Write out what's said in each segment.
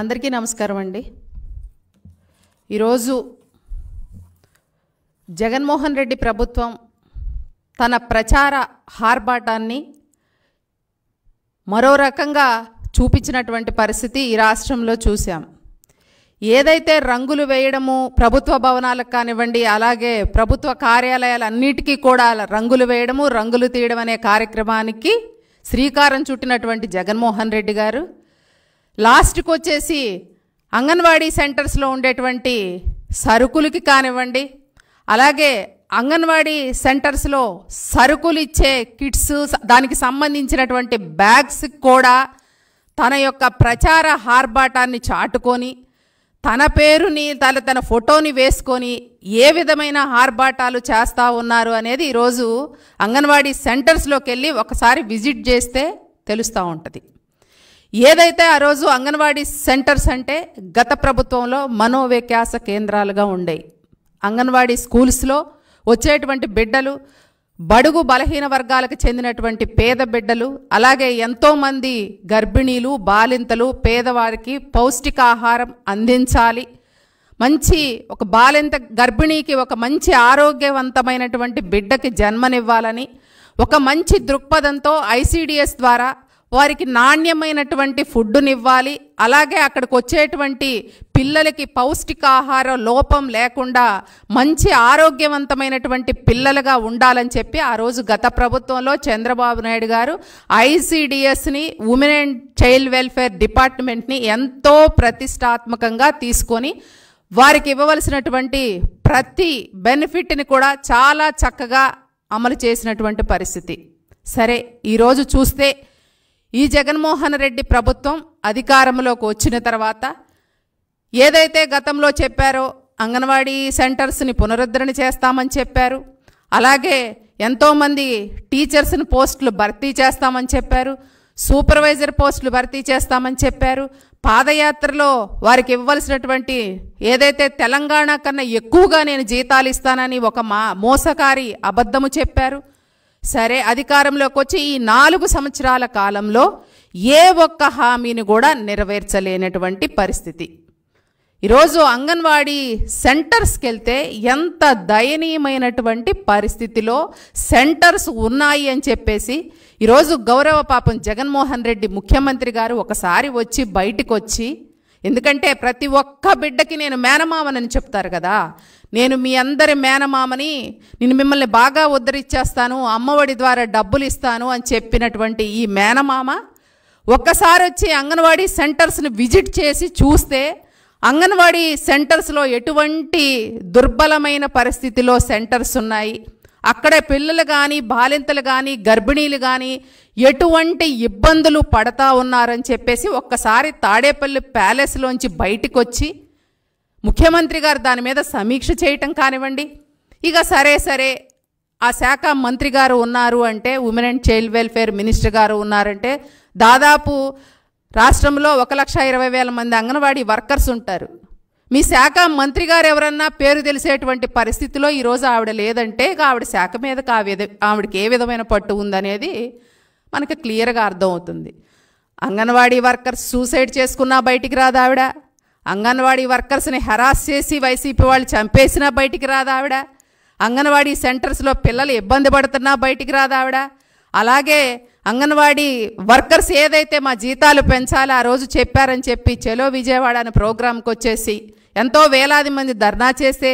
అందరికీ నమస్కారం అండి ఈరోజు జగన్మోహన్ రెడ్డి ప్రభుత్వం తన ప్రచార హార్బాటాన్ని మరో రకంగా చూపించినటువంటి పరిస్థితి ఈ రాష్ట్రంలో చూశాం ఏదైతే రంగులు వేయడము ప్రభుత్వ భవనాలకు కానివ్వండి అలాగే ప్రభుత్వ కార్యాలయాలన్నిటికీ కూడా రంగులు వేయడము రంగులు తీయడం అనే కార్యక్రమానికి శ్రీకారం చుట్టినటువంటి జగన్మోహన్ రెడ్డి గారు లాస్ట్కి వచ్చేసి అంగన్వాడీ సెంటర్స్లో ఉండేటువంటి సరుకులకి కానివ్వండి అలాగే అంగన్వాడీ సెంటర్స్లో సరుకులు ఇచ్చే కిట్స్ దానికి సంబంధించినటువంటి బ్యాగ్స్ కూడా తన యొక్క ప్రచార హార్బాటాన్ని చాటుకొని తన పేరుని తన తన ఫోటోని వేసుకొని ఏ విధమైన ఆర్భాటాలు చేస్తూ ఉన్నారు అనేది ఈరోజు అంగన్వాడీ సెంటర్స్లోకి వెళ్ళి ఒకసారి విజిట్ చేస్తే తెలుస్తూ ఉంటుంది ఏదైతే ఆ రోజు అంగన్వాడీ సెంటర్స్ అంటే గత ప్రభుత్వంలో మనోవ్యాస కేంద్రాలుగా ఉండేవి అంగన్వాడీ స్కూల్స్లో వచ్చేటువంటి బిడ్డలు బడుగు బలహీన వర్గాలకు చెందినటువంటి పేద బిడ్డలు అలాగే ఎంతోమంది గర్భిణీలు బాలింతలు పేదవారికి పౌష్టికాహారం అందించాలి మంచి ఒక బాలింత గర్భిణీకి ఒక మంచి ఆరోగ్యవంతమైనటువంటి బిడ్డకి జన్మనివ్వాలని ఒక మంచి దృక్పథంతో ఐసీడిఎస్ ద్వారా వారికి నాణ్యమైనటువంటి ఫుడ్డునివ్వాలి అలాగే అక్కడికి వచ్చేటువంటి పిల్లలకి పౌష్టికాహార లోపం లేకుండా మంచి ఆరోగ్యవంతమైనటువంటి పిల్లలుగా ఉండాలని చెప్పి ఆ రోజు గత ప్రభుత్వంలో చంద్రబాబు నాయుడు గారు ఐసిడిఎస్ని ఉమెన్ అండ్ చైల్డ్ వెల్ఫేర్ డిపార్ట్మెంట్ని ఎంతో ప్రతిష్టాత్మకంగా తీసుకొని వారికి ఇవ్వవలసినటువంటి ప్రతి బెనిఫిట్ని కూడా చాలా చక్కగా అమలు చేసినటువంటి పరిస్థితి సరే ఈరోజు చూస్తే ఈ జగన్మోహన్ రెడ్డి ప్రభుత్వం అధికారంలోకి వచ్చిన తర్వాత ఏదైతే గతంలో చెప్పారో అంగన్వాడీ సెంటర్స్ని పునరుద్ధరణ చేస్తామని చెప్పారు అలాగే ఎంతోమంది టీచర్స్ని పోస్టులు భర్తీ చేస్తామని చెప్పారు సూపర్వైజర్ పోస్టులు భర్తీ చేస్తామని చెప్పారు పాదయాత్రలో వారికి ఇవ్వాల్సినటువంటి ఏదైతే తెలంగాణ కన్నా ఎక్కువగా నేను జీతాలు ఇస్తానని ఒక మా మోసకారి అబద్ధము చెప్పారు సరే అధికారంలోకి వచ్చి ఈ నాలుగు సంవత్సరాల కాలంలో ఏ ఒక్క హామీని కూడా నెరవేర్చలేనటువంటి పరిస్థితి ఈరోజు అంగన్వాడీ సెంటర్స్కి వెళ్తే ఎంత దయనీయమైనటువంటి పరిస్థితిలో సెంటర్స్ ఉన్నాయి అని చెప్పేసి ఈరోజు గౌరవ పాపం జగన్మోహన్ రెడ్డి ముఖ్యమంత్రి గారు ఒకసారి వచ్చి బయటకు వచ్చి ఎందుకంటే ప్రతి ఒక్క బిడ్డకి నేను మేనమామనని చెప్తారు కదా నేను మీ అందరి మేనమామని నేను మిమ్మల్ని బాగా ఉద్ధరించేస్తాను అమ్మఒడి ద్వారా డబ్బులు ఇస్తాను అని చెప్పినటువంటి ఈ మేనమామ ఒక్కసారి వచ్చి అంగన్వాడీ సెంటర్స్ని విజిట్ చేసి చూస్తే అంగన్వాడీ సెంటర్స్లో ఎటువంటి దుర్బలమైన పరిస్థితిలో సెంటర్స్ ఉన్నాయి అక్కడ పిల్లలు కానీ బాలింతలు కానీ గర్భిణీలు కానీ ఎటువంటి ఇబ్బందులు పడతా ఉన్నారని చెప్పేసి ఒక్కసారి తాడేపల్లి ప్యాలెస్లోంచి బయటకు వచ్చి ముఖ్యమంత్రి గారు దాని మీద సమీక్ష చేయటం కానివ్వండి ఇక సరే సరే ఆ శాఖ మంత్రి గారు ఉన్నారు అంటే women and child welfare minister గారు ఉన్నారంటే దాదాపు రాష్ట్రంలో ఒక లక్ష ఇరవై వేల మంది అంగన్వాడీ వర్కర్స్ ఉంటారు మీ శాఖ మంత్రి గారు ఎవరన్నా పేరు తెలిసేటువంటి పరిస్థితిలో ఈరోజు ఆవిడ లేదంటే ఆవిడ శాఖ మీదకి ఆ విధ ఆవిడకి ఏ విధమైన పట్టు ఉందనేది మనకు క్లియర్గా అర్థమవుతుంది అంగన్వాడీ వర్కర్స్ సూసైడ్ చేసుకున్నా బయటికి రాదు ఆవిడ అంగన్వాడీ వర్కర్స్ని హెరాస్ చేసి వైసీపీ వాళ్ళు చంపేసినా బయటికి రాదు ఆవిడ అంగన్వాడీ సెంటర్స్లో పిల్లలు ఇబ్బంది పడుతున్నా బయటికి రాదు ఆవిడ అలాగే అంగన్వాడీ వర్కర్స్ ఏదైతే మా జీతాలు పెంచాలో ఆ రోజు చెప్పారని చెప్పి చెలో విజయవాడ అనే ప్రోగ్రాంకి వచ్చేసి ఎంతో వేలాది మంది ధర్నా చేస్తే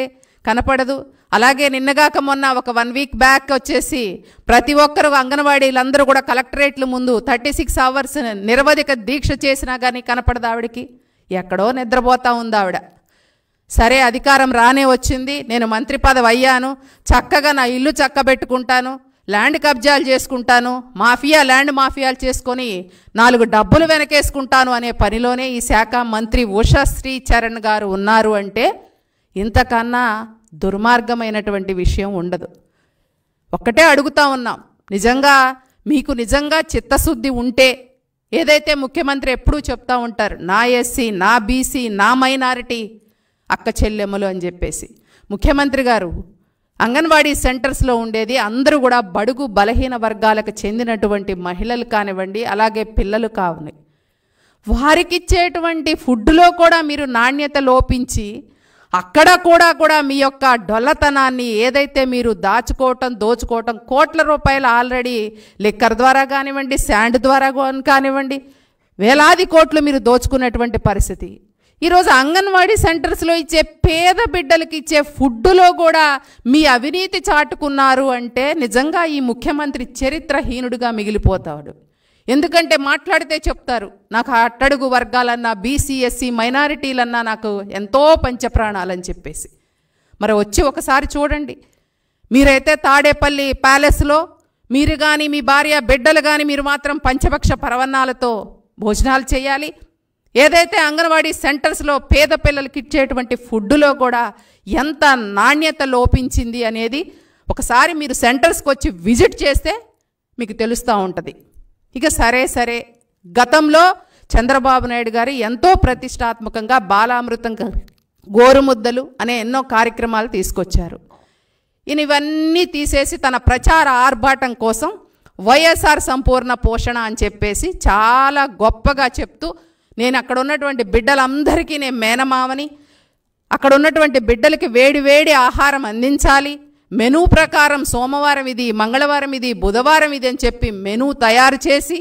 కనపడదు అలాగే నిన్నగాక మొన్న ఒక వన్ వీక్ బ్యాక్ వచ్చేసి ప్రతి ఒక్కరు అంగన్వాడీలందరూ కూడా కలెక్టరేట్ల ముందు థర్టీ సిక్స్ అవర్స్ నిరవధిక దీక్ష చేసినా కానీ కనపడదు ఆవిడికి ఎక్కడో నిద్రపోతూ ఉంది ఆవిడ సరే అధికారం రానే వచ్చింది నేను మంత్రి పదవి అయ్యాను చక్కగా నా ఇల్లు చక్కబెట్టుకుంటాను ల్యాండ్ కబ్జాలు చేసుకుంటాను మాఫియా ల్యాండ్ మాఫియాలు చేసుకొని నాలుగు డబ్బులు వెనకేసుకుంటాను అనే పనిలోనే ఈ శాఖ మంత్రి ఉషాశ్రీ చరణ్ గారు ఉన్నారు అంటే ఇంతకన్నా దుర్మార్గమైనటువంటి విషయం ఉండదు ఒక్కటే అడుగుతా ఉన్నాం నిజంగా మీకు నిజంగా చిత్తశుద్ధి ఉంటే ఏదైతే ముఖ్యమంత్రి ఎప్పుడూ చెప్తా ఉంటారు నా ఎస్సీ నా బీసీ నా మైనారిటీ అక్క చెల్లెమ్మలు అని చెప్పేసి ముఖ్యమంత్రి గారు అంగన్వాడీ సెంటర్స్లో ఉండేది అందరూ కూడా బడుగు బలహీన వర్గాలకు చెందినటువంటి మహిళలు కానివ్వండి అలాగే పిల్లలు కావని ఇచ్చేటువంటి ఫుడ్లో కూడా మీరు నాణ్యత లోపించి అక్కడ కూడా కూడా మీ యొక్క డొల్లతనాన్ని ఏదైతే మీరు దాచుకోవటం దోచుకోవటం కోట్ల రూపాయలు ఆల్రెడీ లిక్కర్ ద్వారా కానివ్వండి శాండ్ ద్వారా కానివ్వండి వేలాది కోట్లు మీరు దోచుకున్నటువంటి పరిస్థితి ఈరోజు అంగన్వాడీ సెంటర్స్లో ఇచ్చే పేద బిడ్డలకి ఇచ్చే ఫుడ్లో కూడా మీ అవినీతి చాటుకున్నారు అంటే నిజంగా ఈ ముఖ్యమంత్రి చరిత్రహీనుడిగా మిగిలిపోతాడు ఎందుకంటే మాట్లాడితే చెప్తారు నాకు అట్టడుగు వర్గాలన్నా బీసీఎస్సీ మైనారిటీలన్నా నాకు ఎంతో పంచప్రాణాలని చెప్పేసి మరి వచ్చి ఒకసారి చూడండి మీరైతే తాడేపల్లి ప్యాలెస్లో మీరు కానీ మీ భార్య బిడ్డలు కానీ మీరు మాత్రం పంచపక్ష పరవన్నాలతో భోజనాలు చేయాలి ఏదైతే అంగన్వాడీ సెంటర్స్లో పేద పిల్లలకి ఇచ్చేటువంటి ఫుడ్లో కూడా ఎంత నాణ్యత లోపించింది అనేది ఒకసారి మీరు సెంటర్స్కి వచ్చి విజిట్ చేస్తే మీకు తెలుస్తూ ఉంటుంది ఇక సరే సరే గతంలో చంద్రబాబు నాయుడు గారు ఎంతో ప్రతిష్టాత్మకంగా బాలామృతం గోరుముద్దలు అనే ఎన్నో కార్యక్రమాలు తీసుకొచ్చారు ఈయన ఇవన్నీ తీసేసి తన ప్రచార ఆర్భాటం కోసం వైఎస్ఆర్ సంపూర్ణ పోషణ అని చెప్పేసి చాలా గొప్పగా చెప్తూ నేను అక్కడ ఉన్నటువంటి బిడ్డలందరికీ నేను మేనమావని అక్కడ ఉన్నటువంటి బిడ్డలకి వేడి వేడి ఆహారం అందించాలి మెనూ ప్రకారం సోమవారం ఇది మంగళవారం ఇది బుధవారం ఇది అని చెప్పి మెనూ తయారు చేసి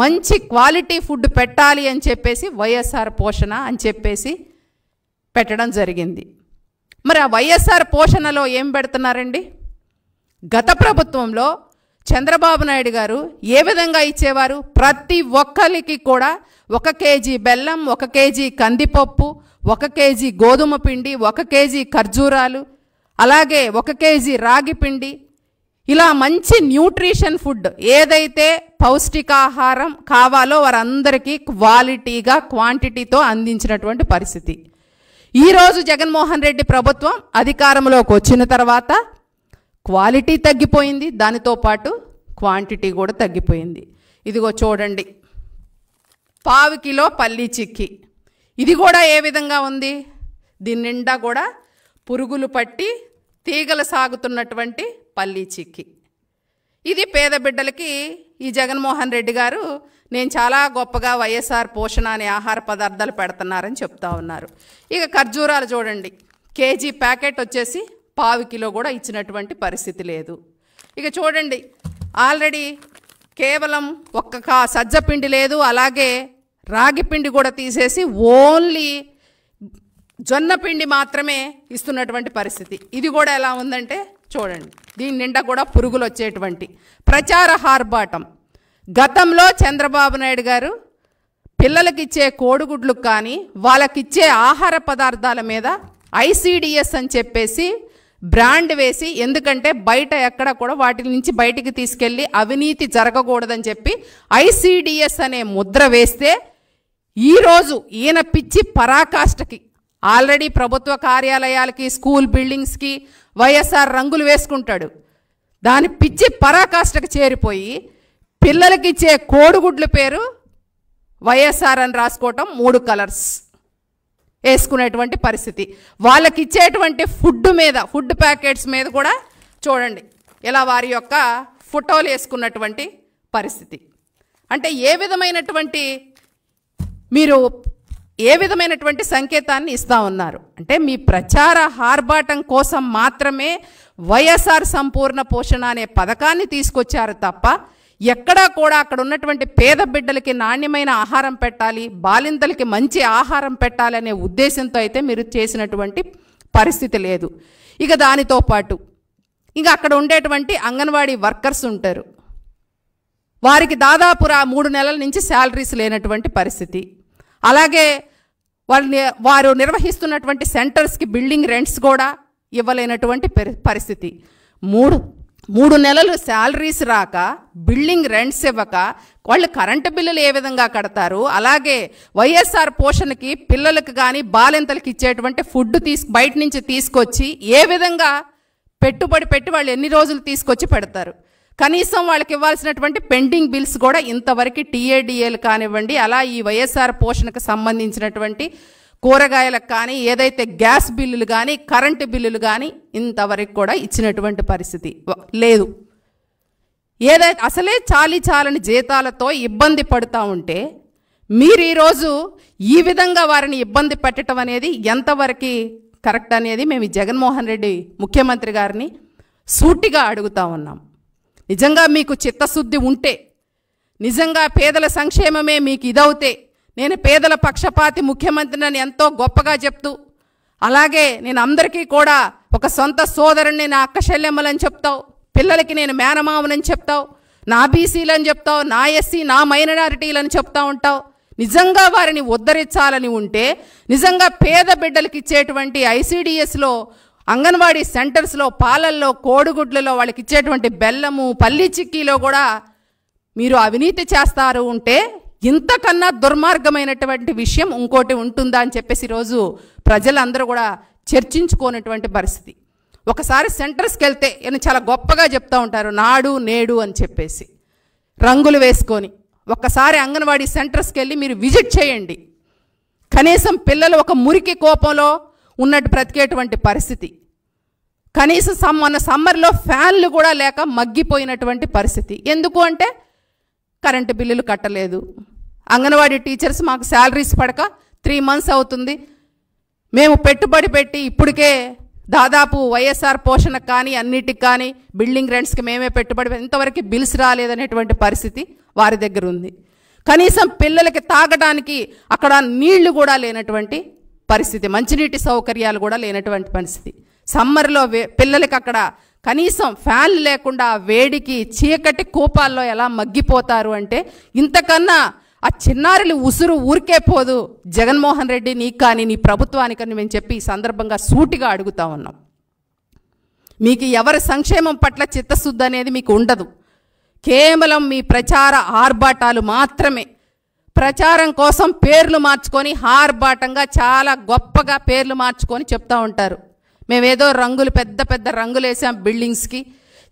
మంచి క్వాలిటీ ఫుడ్ పెట్టాలి అని చెప్పేసి వైఎస్ఆర్ పోషణ అని చెప్పేసి పెట్టడం జరిగింది మరి ఆ వైఎస్ఆర్ పోషణలో ఏం పెడుతున్నారండి గత ప్రభుత్వంలో చంద్రబాబు నాయుడు గారు ఏ విధంగా ఇచ్చేవారు ప్రతి ఒక్కరికి కూడా ఒక కేజీ బెల్లం ఒక కేజీ కందిపప్పు ఒక కేజీ గోధుమ పిండి ఒక కేజీ ఖర్జూరాలు అలాగే ఒక కేజీ రాగి పిండి ఇలా మంచి న్యూట్రిషన్ ఫుడ్ ఏదైతే పౌష్టికాహారం కావాలో వారందరికీ క్వాలిటీగా క్వాంటిటీతో అందించినటువంటి పరిస్థితి ఈరోజు జగన్మోహన్ రెడ్డి ప్రభుత్వం అధికారంలోకి వచ్చిన తర్వాత క్వాలిటీ తగ్గిపోయింది దానితో పాటు క్వాంటిటీ కూడా తగ్గిపోయింది ఇదిగో చూడండి పావు కిలో పల్లీ చిక్కి ఇది కూడా ఏ విధంగా ఉంది దీని నిండా కూడా పురుగులు పట్టి తీగలు సాగుతున్నటువంటి పల్లీ చిక్కి ఇది పేద బిడ్డలకి ఈ జగన్మోహన్ రెడ్డి గారు నేను చాలా గొప్పగా వైఎస్ఆర్ పోషణ అనే ఆహార పదార్థాలు పెడుతున్నారని చెప్తా ఉన్నారు ఇక ఖర్జూరాలు చూడండి కేజీ ప్యాకెట్ వచ్చేసి పావు కిలో కూడా ఇచ్చినటువంటి పరిస్థితి లేదు ఇక చూడండి ఆల్రెడీ కేవలం ఒక్క సజ్జపిండి లేదు అలాగే రాగి పిండి కూడా తీసేసి ఓన్లీ జొన్న పిండి మాత్రమే ఇస్తున్నటువంటి పరిస్థితి ఇది కూడా ఎలా ఉందంటే చూడండి దీని నిండా కూడా పురుగులు వచ్చేటువంటి ప్రచార హార్బాటం గతంలో చంద్రబాబు నాయుడు గారు పిల్లలకిచ్చే కోడిగుడ్లు కానీ వాళ్ళకిచ్చే ఆహార పదార్థాల మీద ఐసీడిఎస్ అని చెప్పేసి బ్రాండ్ వేసి ఎందుకంటే బయట ఎక్కడ కూడా వాటి నుంచి బయటికి తీసుకెళ్ళి అవినీతి జరగకూడదని చెప్పి ఐసీడిఎస్ అనే ముద్ర వేస్తే ఈరోజు ఈయన పిచ్చి పరాకాష్ఠకి ఆల్రెడీ ప్రభుత్వ కార్యాలయాలకి స్కూల్ బిల్డింగ్స్కి వైఎస్ఆర్ రంగులు వేసుకుంటాడు దాని పిచ్చి పరాకాష్ఠకు చేరిపోయి పిల్లలకిచ్చే కోడిగుడ్ల పేరు వైఎస్ఆర్ అని రాసుకోవటం మూడు కలర్స్ వేసుకునేటువంటి పరిస్థితి వాళ్ళకి ఇచ్చేటువంటి ఫుడ్ మీద ఫుడ్ ప్యాకెట్స్ మీద కూడా చూడండి ఇలా వారి యొక్క ఫోటోలు వేసుకున్నటువంటి పరిస్థితి అంటే ఏ విధమైనటువంటి మీరు ఏ విధమైనటువంటి సంకేతాన్ని ఇస్తూ ఉన్నారు అంటే మీ ప్రచార ఆర్భాటం కోసం మాత్రమే వైఎస్ఆర్ సంపూర్ణ పోషణ అనే పథకాన్ని తీసుకొచ్చారు తప్ప ఎక్కడా కూడా అక్కడ ఉన్నటువంటి పేద బిడ్డలకి నాణ్యమైన ఆహారం పెట్టాలి బాలింతలకి మంచి ఆహారం పెట్టాలి అనే ఉద్దేశంతో అయితే మీరు చేసినటువంటి పరిస్థితి లేదు ఇక దానితో పాటు ఇక అక్కడ ఉండేటువంటి అంగన్వాడీ వర్కర్స్ ఉంటారు వారికి దాదాపు మూడు నెలల నుంచి శాలరీస్ లేనటువంటి పరిస్థితి అలాగే వాళ్ళని వారు నిర్వహిస్తున్నటువంటి సెంటర్స్కి బిల్డింగ్ రెంట్స్ కూడా ఇవ్వలేనటువంటి పరిస్థితి మూడు మూడు నెలలు శాలరీస్ రాక బిల్డింగ్ రెంట్స్ ఇవ్వక వాళ్ళు కరెంటు బిల్లులు ఏ విధంగా కడతారు అలాగే వైఎస్ఆర్ పోషణకి పిల్లలకు కానీ బాలింతలకు ఇచ్చేటువంటి ఫుడ్ తీసు బయట నుంచి తీసుకొచ్చి ఏ విధంగా పెట్టుబడి పెట్టి వాళ్ళు ఎన్ని రోజులు తీసుకొచ్చి పెడతారు కనీసం వాళ్ళకి ఇవ్వాల్సినటువంటి పెండింగ్ బిల్స్ కూడా ఇంతవరకు టీఏడిఏలు కానివ్వండి అలా ఈ వైఎస్ఆర్ పోషణకు సంబంధించినటువంటి కూరగాయలకు కానీ ఏదైతే గ్యాస్ బిల్లులు కానీ కరెంటు బిల్లులు కానీ ఇంతవరకు కూడా ఇచ్చినటువంటి పరిస్థితి లేదు ఏదైతే అసలే చాలి చాలని జీతాలతో ఇబ్బంది పడుతూ ఉంటే మీరు ఈరోజు ఈ విధంగా వారిని ఇబ్బంది పెట్టడం అనేది ఎంతవరకు కరెక్ట్ అనేది మేము జగన్మోహన్ రెడ్డి ముఖ్యమంత్రి గారిని సూటిగా అడుగుతా ఉన్నాం నిజంగా మీకు చిత్తశుద్ధి ఉంటే నిజంగా పేదల సంక్షేమమే మీకు ఇదవుతే నేను పేదల పక్షపాతి ముఖ్యమంత్రిని ఎంతో గొప్పగా చెప్తూ అలాగే నేను అందరికీ కూడా ఒక సొంత సోదరుని నా అక్కశల్యమ్మలని చెప్తావు పిల్లలకి నేను మేనమామనని చెప్తావు నా బీసీలని చెప్తావు నా ఎస్సీ నా మైనారిటీలని చెప్తా ఉంటావు నిజంగా వారిని ఉద్ధరించాలని ఉంటే నిజంగా పేద బిడ్డలకి ఇచ్చేటువంటి ఐసీడిఎస్లో అంగన్వాడీ సెంటర్స్లో పాలల్లో కోడిగుడ్లలో వాళ్ళకి ఇచ్చేటువంటి బెల్లము పల్లి చిక్కీలో కూడా మీరు అవినీతి చేస్తారు ఉంటే ఇంతకన్నా దుర్మార్గమైనటువంటి విషయం ఇంకోటి ఉంటుందా అని చెప్పేసి ఈరోజు ప్రజలందరూ కూడా చర్చించుకోనటువంటి పరిస్థితి ఒకసారి సెంటర్స్కి వెళ్తే నేను చాలా గొప్పగా చెప్తూ ఉంటారు నాడు నేడు అని చెప్పేసి రంగులు వేసుకొని ఒక్కసారి అంగన్వాడీ సెంటర్స్కి వెళ్ళి మీరు విజిట్ చేయండి కనీసం పిల్లలు ఒక మురికి కోపంలో ఉన్నట్టు బ్రతికేటువంటి పరిస్థితి కనీసం మన సమ్మర్లో ఫ్యాన్లు కూడా లేక మగ్గిపోయినటువంటి పరిస్థితి ఎందుకు అంటే కరెంటు బిల్లులు కట్టలేదు అంగన్వాడీ టీచర్స్ మాకు శాలరీస్ పడక త్రీ మంత్స్ అవుతుంది మేము పెట్టుబడి పెట్టి ఇప్పటికే దాదాపు వైఎస్ఆర్ పోషణ కానీ అన్నిటికి కానీ బిల్డింగ్ రెంట్స్కి మేమే పెట్టుబడి ఇంతవరకు బిల్స్ రాలేదనేటువంటి పరిస్థితి వారి దగ్గర ఉంది కనీసం పిల్లలకి తాగడానికి అక్కడ నీళ్లు కూడా లేనటువంటి పరిస్థితి మంచినీటి సౌకర్యాలు కూడా లేనటువంటి పరిస్థితి సమ్మర్లో వే పిల్లలకి అక్కడ కనీసం ఫ్యాన్ లేకుండా వేడికి చీకటి కూపాల్లో ఎలా మగ్గిపోతారు అంటే ఇంతకన్నా ఆ చిన్నారులు ఉసురు ఊరికే పోదు జగన్మోహన్ రెడ్డి నీకు కానీ నీ ప్రభుత్వానికని మేము చెప్పి ఈ సందర్భంగా సూటిగా అడుగుతా ఉన్నాం మీకు ఎవరి సంక్షేమం పట్ల చిత్తశుద్ధి అనేది మీకు ఉండదు కేవలం మీ ప్రచార ఆర్భాటాలు మాత్రమే ప్రచారం కోసం పేర్లు మార్చుకొని ఆర్భాటంగా చాలా గొప్పగా పేర్లు మార్చుకొని చెప్తూ ఉంటారు మేమేదో రంగులు పెద్ద పెద్ద రంగులు వేసాం బిల్డింగ్స్కి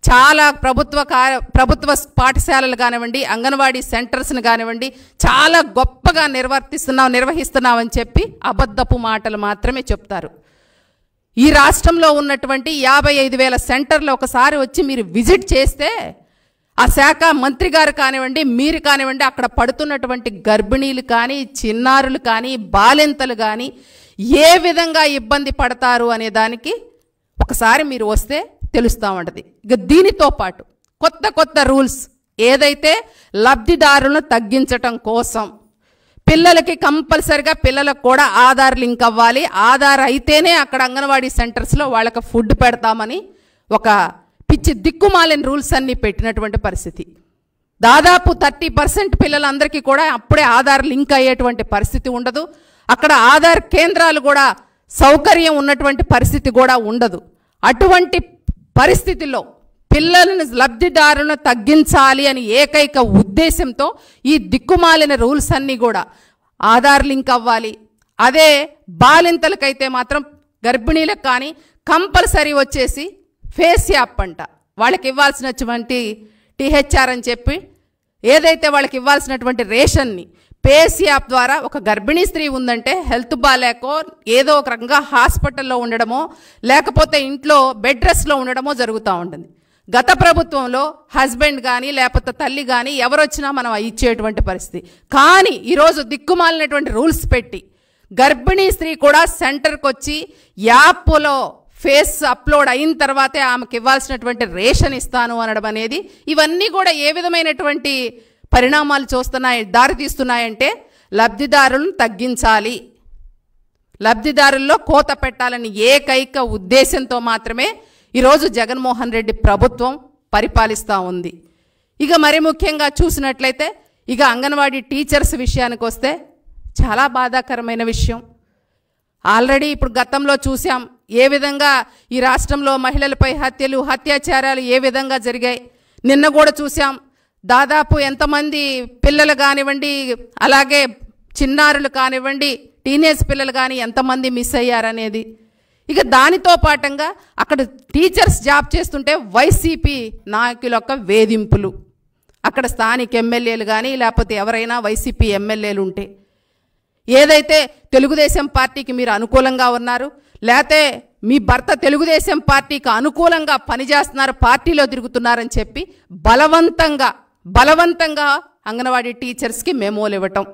చాలా ప్రభుత్వ కార్య ప్రభుత్వ పాఠశాలలు కానివ్వండి అంగన్వాడీ సెంటర్స్ని కానివ్వండి చాలా గొప్పగా నిర్వర్తిస్తున్నాం నిర్వహిస్తున్నాం అని చెప్పి అబద్ధపు మాటలు మాత్రమే చెప్తారు ఈ రాష్ట్రంలో ఉన్నటువంటి యాభై ఐదు వేల సెంటర్లు ఒకసారి వచ్చి మీరు విజిట్ చేస్తే ఆ శాఖ మంత్రి గారు కానివ్వండి మీరు కానివ్వండి అక్కడ పడుతున్నటువంటి గర్భిణీలు కానీ చిన్నారులు కానీ బాలింతలు కానీ ఏ విధంగా ఇబ్బంది పడతారు అనే దానికి ఒకసారి మీరు వస్తే తెలుస్తూ ఉంటుంది ఇక దీనితో పాటు కొత్త కొత్త రూల్స్ ఏదైతే లబ్ధిదారులను తగ్గించటం కోసం పిల్లలకి కంపల్సరిగా పిల్లలకు కూడా ఆధార్ లింక్ అవ్వాలి ఆధార్ అయితేనే అక్కడ అంగన్వాడీ సెంటర్స్లో వాళ్ళకి ఫుడ్ పెడతామని ఒక పిచ్చి దిక్కుమాలిన రూల్స్ అన్నీ పెట్టినటువంటి పరిస్థితి దాదాపు థర్టీ పర్సెంట్ పిల్లలందరికీ కూడా అప్పుడే ఆధార్ లింక్ అయ్యేటువంటి పరిస్థితి ఉండదు అక్కడ ఆధార్ కేంద్రాలు కూడా సౌకర్యం ఉన్నటువంటి పరిస్థితి కూడా ఉండదు అటువంటి పరిస్థితిలో పిల్లలను లబ్ధిదారులను తగ్గించాలి అని ఏకైక ఉద్దేశంతో ఈ దిక్కుమాలిన రూల్స్ అన్నీ కూడా ఆధార్ లింక్ అవ్వాలి అదే బాలింతలకైతే మాత్రం గర్భిణీలకు కానీ కంపల్సరీ వచ్చేసి ఫేస్ యాప్ అంట వాళ్ళకి ఇవ్వాల్సినటువంటి టీహెచ్ఆర్ అని చెప్పి ఏదైతే వాళ్ళకి ఇవ్వాల్సినటువంటి రేషన్ని పేస్ యాప్ ద్వారా ఒక గర్భిణీ స్త్రీ ఉందంటే హెల్త్ బాగాలేకో ఏదో ఒక రకంగా హాస్పిటల్లో ఉండడమో లేకపోతే ఇంట్లో బెడ్ రెస్ట్లో ఉండడమో జరుగుతూ ఉంటుంది గత ప్రభుత్వంలో హస్బెండ్ కానీ లేకపోతే తల్లి కానీ ఎవరొచ్చినా మనం ఇచ్చేటువంటి పరిస్థితి కానీ ఈరోజు దిక్కుమాలినటువంటి రూల్స్ పెట్టి గర్భిణీ స్త్రీ కూడా సెంటర్కి వచ్చి యాప్లో ఫేస్ అప్లోడ్ అయిన తర్వాతే ఆమెకి ఇవ్వాల్సినటువంటి రేషన్ ఇస్తాను అనడం అనేది ఇవన్నీ కూడా ఏ విధమైనటువంటి పరిణామాలు చూస్తున్నాయి దారితీస్తున్నాయంటే లబ్ధిదారులను తగ్గించాలి లబ్ధిదారుల్లో కోత పెట్టాలని ఏకైక ఉద్దేశంతో మాత్రమే ఈరోజు జగన్మోహన్ రెడ్డి ప్రభుత్వం పరిపాలిస్తూ ఉంది ఇక మరి ముఖ్యంగా చూసినట్లయితే ఇక అంగన్వాడీ టీచర్స్ విషయానికి వస్తే చాలా బాధాకరమైన విషయం ఆల్రెడీ ఇప్పుడు గతంలో చూసాం ఏ విధంగా ఈ రాష్ట్రంలో మహిళలపై హత్యలు హత్యాచారాలు ఏ విధంగా జరిగాయి నిన్న కూడా చూసాం దాదాపు ఎంతమంది పిల్లలు కానివ్వండి అలాగే చిన్నారులు కానివ్వండి టీనేజ్ పిల్లలు కానీ ఎంతమంది మిస్ అయ్యారనేది ఇక దానితో పాటంగా అక్కడ టీచర్స్ జాబ్ చేస్తుంటే వైసీపీ నాయకుల యొక్క వేధింపులు అక్కడ స్థానిక ఎమ్మెల్యేలు కానీ లేకపోతే ఎవరైనా వైసీపీ ఎమ్మెల్యేలు ఉంటే ఏదైతే తెలుగుదేశం పార్టీకి మీరు అనుకూలంగా ఉన్నారు లేతే మీ భర్త తెలుగుదేశం పార్టీకి అనుకూలంగా పనిచేస్తున్నారు పార్టీలో తిరుగుతున్నారని చెప్పి బలవంతంగా బలవంతంగా అంగన్వాడీ టీచర్స్కి మెమోలు ఇవ్వటం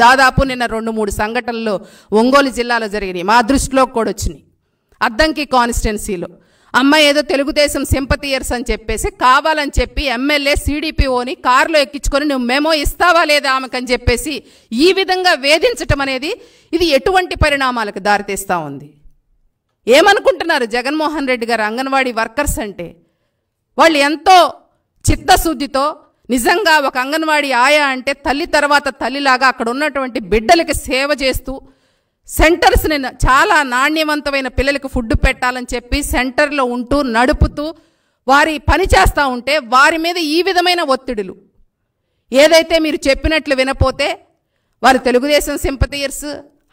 దాదాపు నిన్న రెండు మూడు సంఘటనలు ఒంగోలు జిల్లాలో జరిగినాయి మా దృష్టిలో కూడా వచ్చినాయి అద్దంకి కాన్స్టిట్యున్సీలో అమ్మాయి ఏదో తెలుగుదేశం సింపతియర్స్ అని చెప్పేసి కావాలని చెప్పి ఎమ్మెల్యే సీడీపీఓని కారులో ఎక్కించుకొని నువ్వు మేమో ఇస్తావా లేదా ఆమెకని చెప్పేసి ఈ విధంగా వేధించటం అనేది ఇది ఎటువంటి పరిణామాలకు దారితీస్తూ ఉంది ఏమనుకుంటున్నారు జగన్మోహన్ రెడ్డి గారు అంగన్వాడీ వర్కర్స్ అంటే వాళ్ళు ఎంతో చిత్తశుద్ధితో నిజంగా ఒక అంగన్వాడీ ఆయా అంటే తల్లి తర్వాత తల్లిలాగా అక్కడ ఉన్నటువంటి బిడ్డలకి సేవ చేస్తూ సెంటర్స్ని చాలా నాణ్యవంతమైన పిల్లలకు ఫుడ్ పెట్టాలని చెప్పి సెంటర్లో ఉంటూ నడుపుతూ వారి పని చేస్తూ ఉంటే వారి మీద ఈ విధమైన ఒత్తిడులు ఏదైతే మీరు చెప్పినట్లు వినపోతే వారు తెలుగుదేశం సింపతియర్స్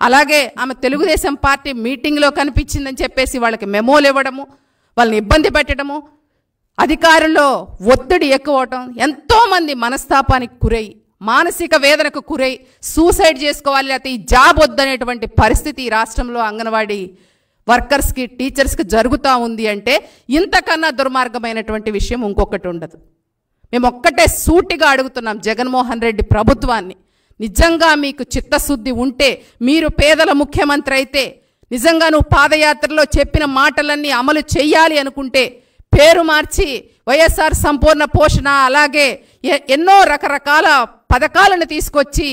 అలాగే ఆమె తెలుగుదేశం పార్టీ మీటింగ్లో కనిపించిందని చెప్పేసి వాళ్ళకి మెమోలు ఇవ్వడము వాళ్ళని ఇబ్బంది పెట్టడము అధికారుల్లో ఒత్తిడి ఎక్కువటం ఎంతోమంది మనస్తాపానికి గురై మానసిక వేదనకు గురై సూసైడ్ చేసుకోవాలి లేకపోతే ఈ జాబ్ వద్దనేటువంటి పరిస్థితి ఈ రాష్ట్రంలో అంగన్వాడీ వర్కర్స్కి టీచర్స్కి జరుగుతూ ఉంది అంటే ఇంతకన్నా దుర్మార్గమైనటువంటి విషయం ఇంకొకటి ఉండదు మేము ఒక్కటే సూటిగా అడుగుతున్నాం జగన్మోహన్ రెడ్డి ప్రభుత్వాన్ని నిజంగా మీకు చిత్తశుద్ధి ఉంటే మీరు పేదల ముఖ్యమంత్రి అయితే నిజంగా నువ్వు పాదయాత్రలో చెప్పిన మాటలన్నీ అమలు చేయాలి అనుకుంటే పేరు మార్చి వైఎస్ఆర్ సంపూర్ణ పోషణ అలాగే ఎన్నో రకరకాల పథకాలను తీసుకొచ్చి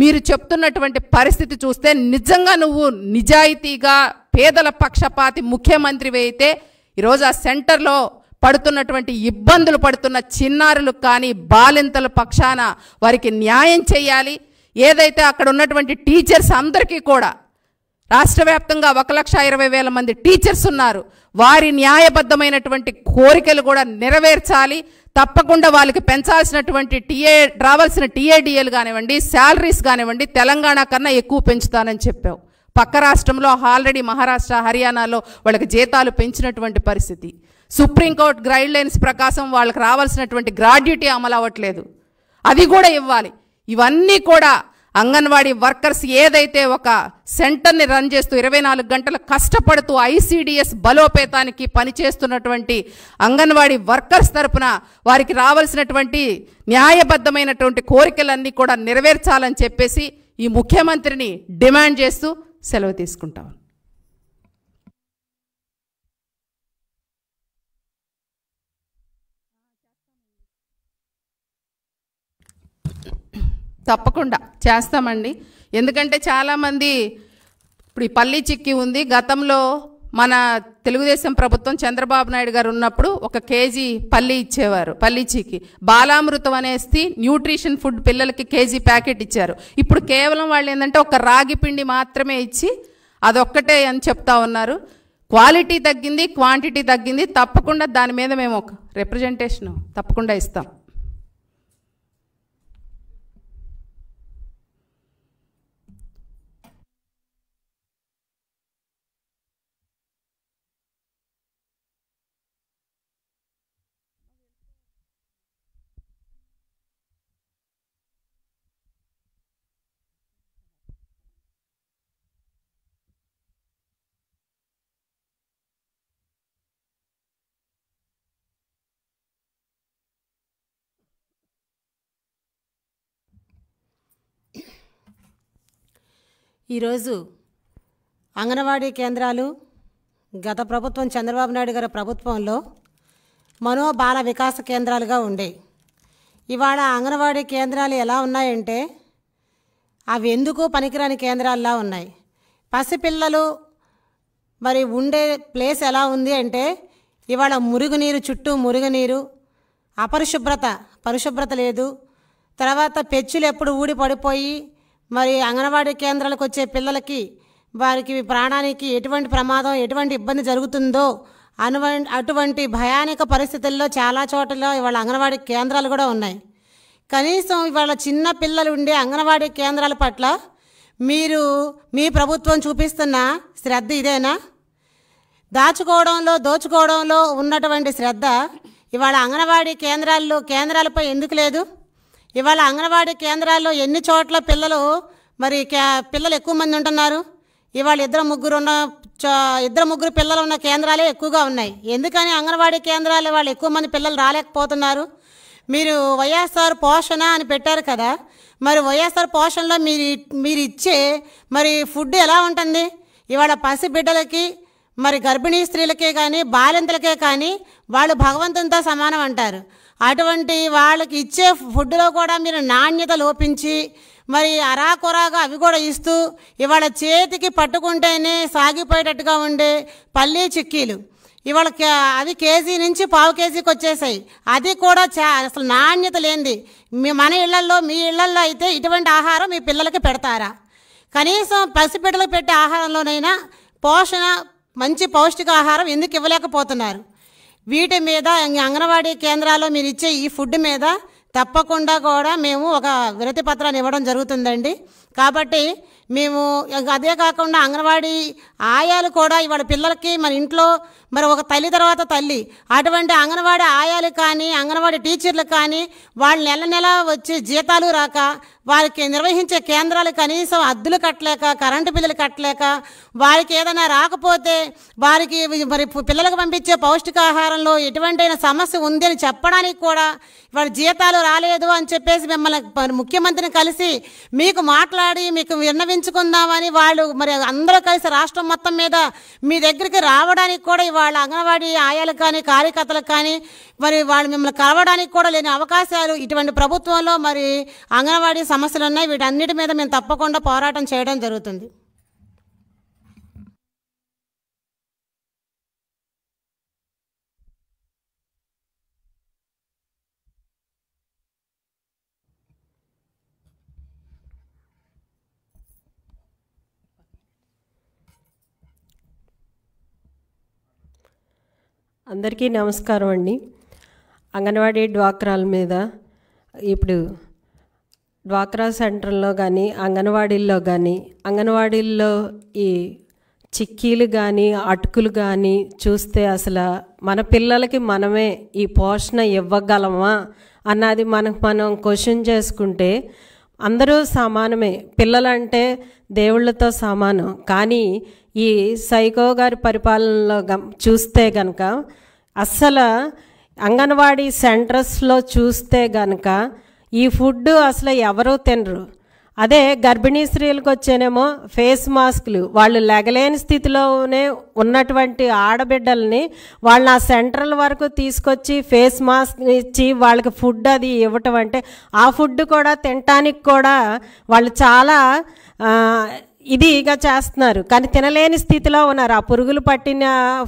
మీరు చెప్తున్నటువంటి పరిస్థితి చూస్తే నిజంగా నువ్వు నిజాయితీగా పేదల పక్షపాతి ముఖ్యమంత్రి అయితే ఈరోజు ఆ సెంటర్లో పడుతున్నటువంటి ఇబ్బందులు పడుతున్న చిన్నారులు కానీ బాలింతల పక్షాన వారికి న్యాయం చేయాలి ఏదైతే అక్కడ ఉన్నటువంటి టీచర్స్ అందరికీ కూడా రాష్ట్ర వ్యాప్తంగా ఒక లక్ష ఇరవై వేల మంది టీచర్స్ ఉన్నారు వారి న్యాయబద్ధమైనటువంటి కోరికలు కూడా నెరవేర్చాలి తప్పకుండా వాళ్ళకి పెంచాల్సినటువంటి టీఏ రావాల్సిన టీఏడిఎలు కానివ్వండి శాలరీస్ కానివ్వండి తెలంగాణ కన్నా ఎక్కువ పెంచుతానని చెప్పావు పక్క రాష్ట్రంలో ఆల్రెడీ మహారాష్ట్ర హర్యానాలో వాళ్ళకి జీతాలు పెంచినటువంటి పరిస్థితి సుప్రీంకోర్టు గైడ్ లైన్స్ ప్రకాశం వాళ్ళకి రావాల్సినటువంటి గ్రాడ్యుటీ అమలు అవ్వట్లేదు అది కూడా ఇవ్వాలి ఇవన్నీ కూడా అంగన్వాడీ వర్కర్స్ ఏదైతే ఒక సెంటర్ని రన్ చేస్తూ ఇరవై నాలుగు గంటలు కష్టపడుతూ ఐసీడిఎస్ బలోపేతానికి పనిచేస్తున్నటువంటి అంగన్వాడీ వర్కర్స్ తరపున వారికి రావాల్సినటువంటి న్యాయబద్ధమైనటువంటి కోరికలన్నీ కూడా నెరవేర్చాలని చెప్పేసి ఈ ముఖ్యమంత్రిని డిమాండ్ చేస్తూ సెలవు తీసుకుంటాం తప్పకుండా చేస్తామండి ఎందుకంటే చాలామంది ఇప్పుడు ఈ పల్లీ చిక్కి ఉంది గతంలో మన తెలుగుదేశం ప్రభుత్వం చంద్రబాబు నాయుడు గారు ఉన్నప్పుడు ఒక కేజీ పల్లి ఇచ్చేవారు పల్లి చీకి బాలామృతం అనేసి న్యూట్రిషన్ ఫుడ్ పిల్లలకి కేజీ ప్యాకెట్ ఇచ్చారు ఇప్పుడు కేవలం వాళ్ళు ఏంటంటే ఒక రాగి పిండి మాత్రమే ఇచ్చి అదొక్కటే అని చెప్తా ఉన్నారు క్వాలిటీ తగ్గింది క్వాంటిటీ తగ్గింది తప్పకుండా దాని మీద మేము ఒక రిప్రజెంటేషన్ తప్పకుండా ఇస్తాం ఈరోజు అంగన్వాడీ కేంద్రాలు గత ప్రభుత్వం చంద్రబాబు నాయుడు గారి ప్రభుత్వంలో మనోబాల వికాస కేంద్రాలుగా ఉండే ఇవాళ అంగన్వాడీ కేంద్రాలు ఎలా ఉన్నాయంటే అవి ఎందుకు పనికిరాని కేంద్రాల్లా ఉన్నాయి పసిపిల్లలు మరి ఉండే ప్లేస్ ఎలా ఉంది అంటే ఇవాళ మురుగునీరు చుట్టూ మురుగునీరు అపరిశుభ్రత పరిశుభ్రత లేదు తర్వాత పెచ్చులు ఎప్పుడు ఊడి పడిపోయి మరి అంగన్వాడీ కేంద్రాలకు వచ్చే పిల్లలకి వారికి ప్రాణానికి ఎటువంటి ప్రమాదం ఎటువంటి ఇబ్బంది జరుగుతుందో అనువ అటువంటి భయానక పరిస్థితుల్లో చాలా చోట్ల ఇవాళ అంగన్వాడీ కేంద్రాలు కూడా ఉన్నాయి కనీసం ఇవాళ చిన్న పిల్లలు ఉండే అంగన్వాడీ కేంద్రాల పట్ల మీరు మీ ప్రభుత్వం చూపిస్తున్న శ్రద్ధ ఇదేనా దాచుకోవడంలో దోచుకోవడంలో ఉన్నటువంటి శ్రద్ధ ఇవాళ అంగన్వాడీ కేంద్రాల్లో కేంద్రాలపై ఎందుకు లేదు ఇవాళ అంగన్వాడీ కేంద్రాల్లో ఎన్ని చోట్ల పిల్లలు మరి పిల్లలు ఎక్కువ మంది ఉంటున్నారు ఇవాళ ఇద్దరు ముగ్గురు ఉన్న ఇద్దరు ముగ్గురు పిల్లలు ఉన్న కేంద్రాలే ఎక్కువగా ఉన్నాయి ఎందుకని అంగన్వాడీ కేంద్రాలు వాళ్ళు ఎక్కువ మంది పిల్లలు రాలేకపోతున్నారు మీరు వైఎస్ఆర్ పోషణ అని పెట్టారు కదా మరి వైఎస్ఆర్ పోషణలో మీరు మీరు ఇచ్చే మరి ఫుడ్ ఎలా ఉంటుంది ఇవాళ పసి బిడ్డలకి మరి గర్భిణీ స్త్రీలకే కానీ బాలింతలకే కానీ వాళ్ళు భగవంతునితో సమానం అంటారు అటువంటి వాళ్ళకి ఇచ్చే ఫుడ్లో కూడా మీరు నాణ్యత లోపించి మరి అరాకురాగా అవి కూడా ఇస్తూ ఇవాళ చేతికి పట్టుకుంటేనే సాగిపోయేటట్టుగా ఉండే పల్లీ చిక్కీలు ఇవాళ అవి కేజీ నుంచి పావు కేజీకి వచ్చేసాయి అది కూడా చా అసలు నాణ్యత లేనిది మీ మన ఇళ్లల్లో మీ ఇళ్లల్లో అయితే ఇటువంటి ఆహారం మీ పిల్లలకి పెడతారా కనీసం పసిపిడలు పెట్టే ఆహారంలోనైనా పోషణ మంచి పౌష్టికాహారం ఎందుకు ఇవ్వలేకపోతున్నారు వీటి మీద అంగన్వాడీ కేంద్రాల్లో మీరు ఇచ్చే ఈ ఫుడ్ మీద తప్పకుండా కూడా మేము ఒక విరతి పత్రాన్ని ఇవ్వడం జరుగుతుందండి కాబట్టి మేము అదే కాకుండా అంగన్వాడీ ఆయాలు కూడా ఇవాళ పిల్లలకి మన ఇంట్లో మరి ఒక తల్లి తర్వాత తల్లి అటువంటి అంగన్వాడీ ఆయాలు కానీ అంగన్వాడీ టీచర్లు కానీ వాళ్ళు నెల నెల వచ్చే జీతాలు రాక వారికి నిర్వహించే కేంద్రాలు కనీసం అద్దులు కట్టలేక కరెంటు బిల్లులు కట్టలేక వారికి ఏదైనా రాకపోతే వారికి మరి పిల్లలకు పంపించే పౌష్టికాహారంలో ఎటువంటి సమస్య ఉంది అని చెప్పడానికి కూడా వాళ్ళ జీతాలు రాలేదు అని చెప్పేసి మిమ్మల్ని ముఖ్యమంత్రిని కలిసి మీకు మాట్లాడి మీకు విన్నవి తగ్గించుకుందామని వాళ్ళు మరి అందరూ కలిసి రాష్ట్రం మొత్తం మీద మీ దగ్గరికి రావడానికి కూడా ఇవాళ అంగన్వాడీ ఆయాలు కానీ కార్యకర్తలకు కానీ మరి వాళ్ళు మిమ్మల్ని కలవడానికి కూడా లేని అవకాశాలు ఇటువంటి ప్రభుత్వంలో మరి అంగన్వాడీ సమస్యలు ఉన్నాయి వీటన్నిటి మీద మేము తప్పకుండా పోరాటం చేయడం జరుగుతుంది అందరికీ నమస్కారం అండి అంగన్వాడీ డ్వాక్రాల మీద ఇప్పుడు డ్వాక్రా సెంటర్లో కానీ అంగన్వాడీల్లో కానీ అంగన్వాడీల్లో ఈ చిక్కీలు కానీ అటుకులు కానీ చూస్తే అసలు మన పిల్లలకి మనమే ఈ పోషణ ఇవ్వగలమా అన్నది మనకు మనం క్వశ్చన్ చేసుకుంటే అందరూ సమానమే పిల్లలంటే దేవుళ్ళతో సమానం కానీ ఈ సైకో గారి పరిపాలనలో చూస్తే గనక అస్సలు అంగన్వాడీ సెంటర్స్లో చూస్తే గనక ఈ ఫుడ్ అసలు ఎవరు తినరు అదే గర్భిణీ స్త్రీలకు వచ్చేనేమో ఫేస్ మాస్క్లు వాళ్ళు లెగలేని స్థితిలోనే ఉన్నటువంటి ఆడబిడ్డల్ని వాళ్ళని ఆ సెంట్రల్ వరకు తీసుకొచ్చి ఫేస్ మాస్క్ ఇచ్చి వాళ్ళకి ఫుడ్ అది ఇవ్వటం అంటే ఆ ఫుడ్ కూడా తినటానికి కూడా వాళ్ళు చాలా ఇదిగా చేస్తున్నారు కానీ తినలేని స్థితిలో ఉన్నారు ఆ పురుగులు పట్టిన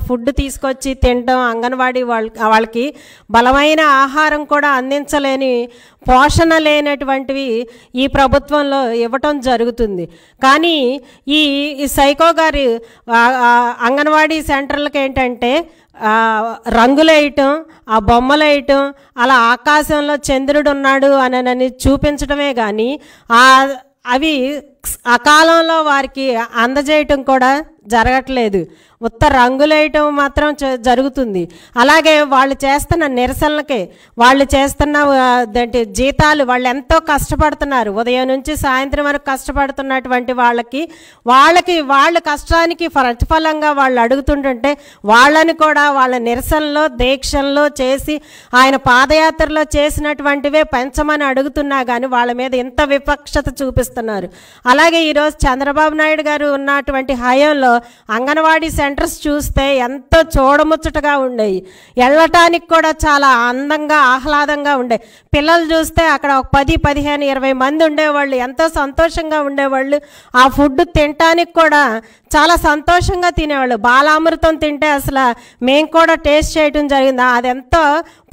ఫుడ్ తీసుకొచ్చి తినడం అంగన్వాడీ వాళ్ళ వాళ్ళకి బలమైన ఆహారం కూడా అందించలేని పోషణ లేనటువంటివి ఈ ప్రభుత్వంలో ఇవ్వటం జరుగుతుంది కానీ ఈ సైకో గారి అంగన్వాడీ సెంటర్లకు ఏంటంటే రంగులేయటం ఆ బొమ్మలేయటం అలా ఆకాశంలో చంద్రుడు ఉన్నాడు అని చూపించడమే కానీ అవి అకాలంలో వారికి అందజేయటం కూడా జరగట్లేదు ఉత్త రంగులేయటం మాత్రం జరుగుతుంది అలాగే వాళ్ళు చేస్తున్న నిరసనలకి వాళ్ళు చేస్తున్న అంటే జీతాలు వాళ్ళు ఎంతో కష్టపడుతున్నారు ఉదయం నుంచి సాయంత్రం వరకు కష్టపడుతున్నటువంటి వాళ్ళకి వాళ్ళకి వాళ్ళ కష్టానికి ప్రతిఫలంగా వాళ్ళు అడుగుతుంటుంటే వాళ్ళని కూడా వాళ్ళ నిరసనలో దీక్షల్లో చేసి ఆయన పాదయాత్రలో చేసినటువంటివే పెంచమని అడుగుతున్నా కానీ వాళ్ళ మీద ఇంత విపక్షత చూపిస్తున్నారు అలాగే ఈరోజు చంద్రబాబు నాయుడు గారు ఉన్నటువంటి హయాంలో అంగన్వాడీ సెంటర్స్ చూస్తే ఎంతో చూడముచ్చటగా ఉండేవి వెళ్ళటానికి కూడా చాలా అందంగా ఆహ్లాదంగా ఉండే పిల్లలు చూస్తే అక్కడ ఒక పది పదిహేను ఇరవై మంది ఉండేవాళ్ళు ఎంతో సంతోషంగా ఉండేవాళ్ళు ఆ ఫుడ్ తినటానికి కూడా చాలా సంతోషంగా తినేవాళ్ళు బాలామృతం తింటే అసలు మేము కూడా టేస్ట్ చేయడం జరిగింది అదెంతో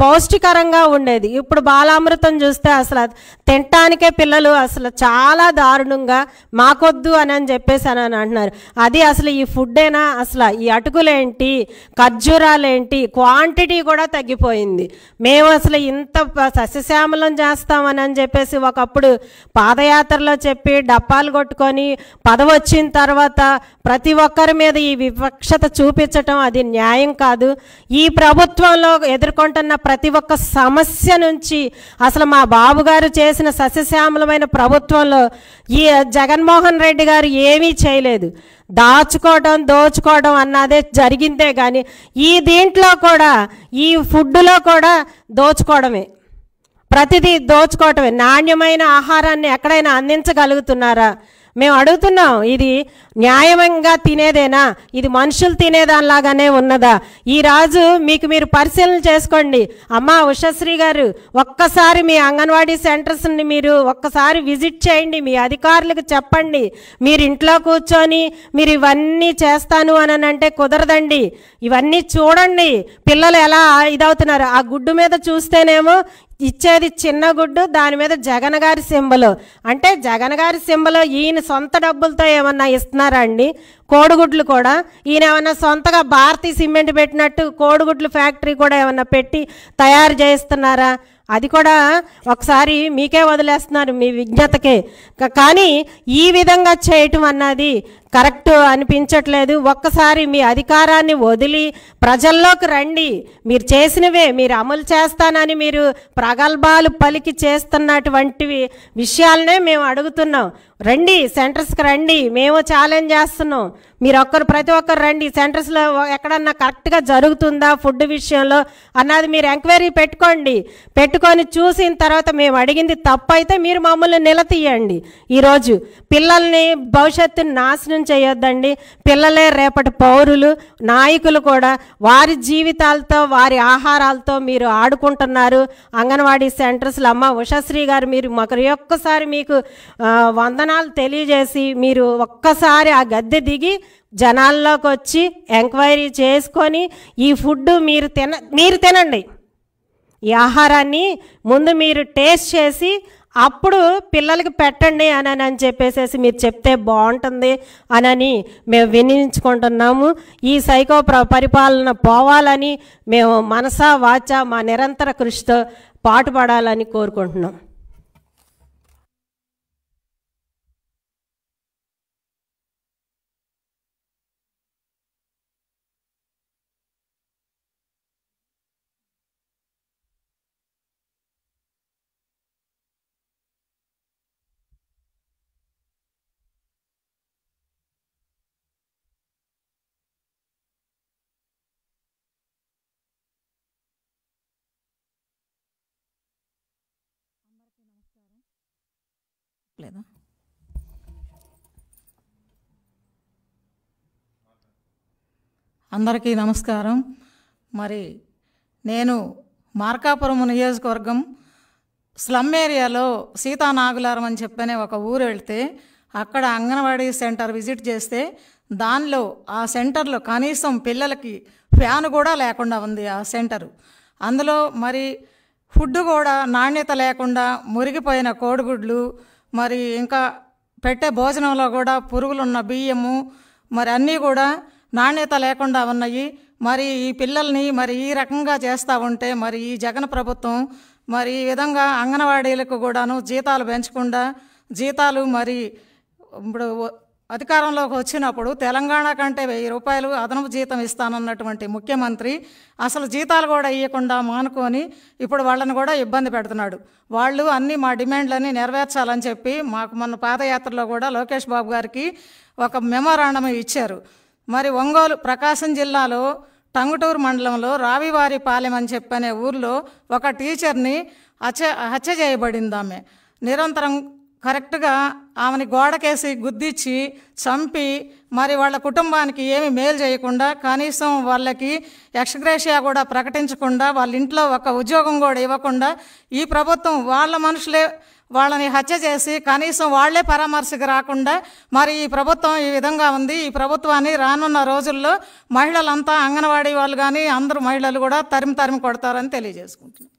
పౌష్టికరంగా ఉండేది ఇప్పుడు బాలామృతం చూస్తే అసలు తినటానికే పిల్లలు అసలు చాలా దారుణంగా మాకొద్దు అని అని చెప్పేసి అని అని అంటున్నారు అది అసలు ఈ ఫుడ్డేనా అసలు ఈ అటుకులేంటి ఖర్జూరాలేంటి క్వాంటిటీ కూడా తగ్గిపోయింది మేము అసలు ఇంత సస్యశ్యామలం చేస్తామని అని చెప్పేసి ఒకప్పుడు పాదయాత్రలో చెప్పి డప్పాలు కొట్టుకొని పదవచ్చిన తర్వాత ప్రతి ఒక్కరి మీద ఈ వివక్షత చూపించటం అది న్యాయం కాదు ఈ ప్రభుత్వంలో ఎదుర్కొంటున్న ప్రతి ఒక్క సమస్య నుంచి అసలు మా బాబుగారు చేసిన సస్యశ్యామలమైన ప్రభుత్వంలో ఈ జగన్మోహన్ రెడ్డి గారు ఏమీ చేయలేదు దాచుకోవడం దోచుకోవడం అన్నదే జరిగిందే కానీ ఈ దీంట్లో కూడా ఈ ఫుడ్లో కూడా దోచుకోవడమే ప్రతిదీ దోచుకోవటమే నాణ్యమైన ఆహారాన్ని ఎక్కడైనా అందించగలుగుతున్నారా మేము అడుగుతున్నాం ఇది న్యాయంగా తినేదేనా ఇది మనుషులు తినేదానిలాగానే ఉన్నదా ఈ రాజు మీకు మీరు పరిశీలన చేసుకోండి అమ్మా ఉషశ్రీ గారు ఒక్కసారి మీ అంగన్వాడీ సెంటర్స్ని మీరు ఒక్కసారి విజిట్ చేయండి మీ అధికారులకు చెప్పండి మీరు ఇంట్లో కూర్చొని మీరు ఇవన్నీ చేస్తాను అని అంటే కుదరదండి ఇవన్నీ చూడండి పిల్లలు ఎలా ఇదవుతున్నారు ఆ గుడ్డు మీద చూస్తేనేమో ఇచ్చేది చిన్న గుడ్డు దాని మీద జగన్ గారి సింబలు అంటే జగన్ గారి సింబలు ఈయన సొంత డబ్బులతో ఏమన్నా ఇస్తున్నారు చూస్తున్నారా అండి కోడిగుడ్లు కూడా ఈయన ఏమైనా సొంతగా భారతీ సిమెంట్ పెట్టినట్టు కోడిగుడ్లు ఫ్యాక్టరీ కూడా ఏమైనా పెట్టి తయారు చేస్తున్నారా అది కూడా ఒకసారి మీకే వదిలేస్తున్నారు మీ విజ్ఞతకే కానీ ఈ విధంగా చేయటం అన్నది కరెక్ట్ అనిపించట్లేదు ఒక్కసారి మీ అధికారాన్ని వదిలి ప్రజల్లోకి రండి మీరు చేసినవే మీరు అమలు చేస్తానని మీరు ప్రగల్భాలు పలికి చేస్తున్నటువంటివి విషయాలనే మేము అడుగుతున్నాం రండి సెంటర్స్కి రండి మేము ఛాలెంజ్ చేస్తున్నాం మీరు ఒక్కరు ప్రతి ఒక్కరు రండి సెంటర్స్లో ఎక్కడన్నా కరెక్ట్గా జరుగుతుందా ఫుడ్ విషయంలో అన్నది మీరు ఎంక్వైరీ పెట్టుకోండి పెట్టుకొని చూసిన తర్వాత మేము అడిగింది తప్పు అయితే మీరు మమ్మల్ని నిలతీయండి ఈరోజు పిల్లల్ని భవిష్యత్తుని నాశనం నిర్లక్ష్యం చేయొద్దండి పిల్లలే రేపటి పౌరులు నాయకులు కూడా వారి జీవితాలతో వారి ఆహారాలతో మీరు ఆడుకుంటున్నారు అంగన్వాడీ సెంటర్స్లో అమ్మ ఉషాశ్రీ గారు మీరు మరొకరి ఒక్కసారి మీకు వందనాలు తెలియజేసి మీరు ఒక్కసారి ఆ గద్దె దిగి జనాల్లోకి వచ్చి ఎంక్వైరీ చేసుకొని ఈ ఫుడ్ మీరు తిన మీరు తినండి ఈ ఆహారాన్ని ముందు మీరు టేస్ట్ చేసి అప్పుడు పిల్లలకి పెట్టండి అని అని చెప్పేసి మీరు చెప్తే బాగుంటుంది అనని మేము వినించుకుంటున్నాము ఈ సైకో పరిపాలన పోవాలని మేము మనసా వాచ మా నిరంతర కృషితో పాటుపడాలని కోరుకుంటున్నాం అందరికీ నమస్కారం మరి నేను మార్కాపురం నియోజకవర్గం స్లమ్ ఏరియాలో సీతానాగులారం అని చెప్పనే ఒక ఊరు వెళ్తే అక్కడ అంగన్వాడీ సెంటర్ విజిట్ చేస్తే దానిలో ఆ సెంటర్లో కనీసం పిల్లలకి ఫ్యాన్ కూడా లేకుండా ఉంది ఆ సెంటరు అందులో మరి ఫుడ్ కూడా నాణ్యత లేకుండా మురిగిపోయిన కోడిగుడ్లు మరి ఇంకా పెట్టే భోజనంలో కూడా పురుగులున్న బియ్యము మరి అన్నీ కూడా నాణ్యత లేకుండా ఉన్నాయి మరి ఈ పిల్లల్ని మరి ఈ రకంగా చేస్తూ ఉంటే మరి ఈ జగన్ ప్రభుత్వం మరి ఈ విధంగా అంగన్వాడీలకు కూడాను జీతాలు పెంచకుండా జీతాలు మరి ఇప్పుడు అధికారంలోకి వచ్చినప్పుడు తెలంగాణ కంటే వెయ్యి రూపాయలు అదనపు జీతం ఇస్తానన్నటువంటి ముఖ్యమంత్రి అసలు జీతాలు కూడా ఇవ్వకుండా మానుకొని ఇప్పుడు వాళ్ళని కూడా ఇబ్బంది పెడుతున్నాడు వాళ్ళు అన్ని మా డిమాండ్లన్నీ నెరవేర్చాలని చెప్పి మాకు మొన్న పాదయాత్రలో కూడా లోకేష్ బాబు గారికి ఒక మెమోరాండం ఇచ్చారు మరి ఒంగోలు ప్రకాశం జిల్లాలో టంగుటూరు మండలంలో రావివారిపాలెం అని చెప్పనే ఊర్లో ఒక టీచర్ని హత్య హత్య చేయబడింది ఆమె నిరంతరం కరెక్ట్గా ఆమెని గోడకేసి గుద్దిచ్చి చంపి మరి వాళ్ళ కుటుంబానికి ఏమి మేలు చేయకుండా కనీసం వాళ్ళకి ఎక్స్గ్రేషియా కూడా ప్రకటించకుండా వాళ్ళ ఇంట్లో ఒక ఉద్యోగం కూడా ఇవ్వకుండా ఈ ప్రభుత్వం వాళ్ళ మనుషులే వాళ్ళని హత్య చేసి కనీసం వాళ్లే పరామర్శకు రాకుండా మరి ఈ ప్రభుత్వం ఈ విధంగా ఉంది ఈ ప్రభుత్వాన్ని రానున్న రోజుల్లో మహిళలంతా అంగన్వాడీ వాళ్ళు కానీ అందరూ మహిళలు కూడా తరిమి తరిమి కొడతారని తెలియజేసుకుంటున్నాను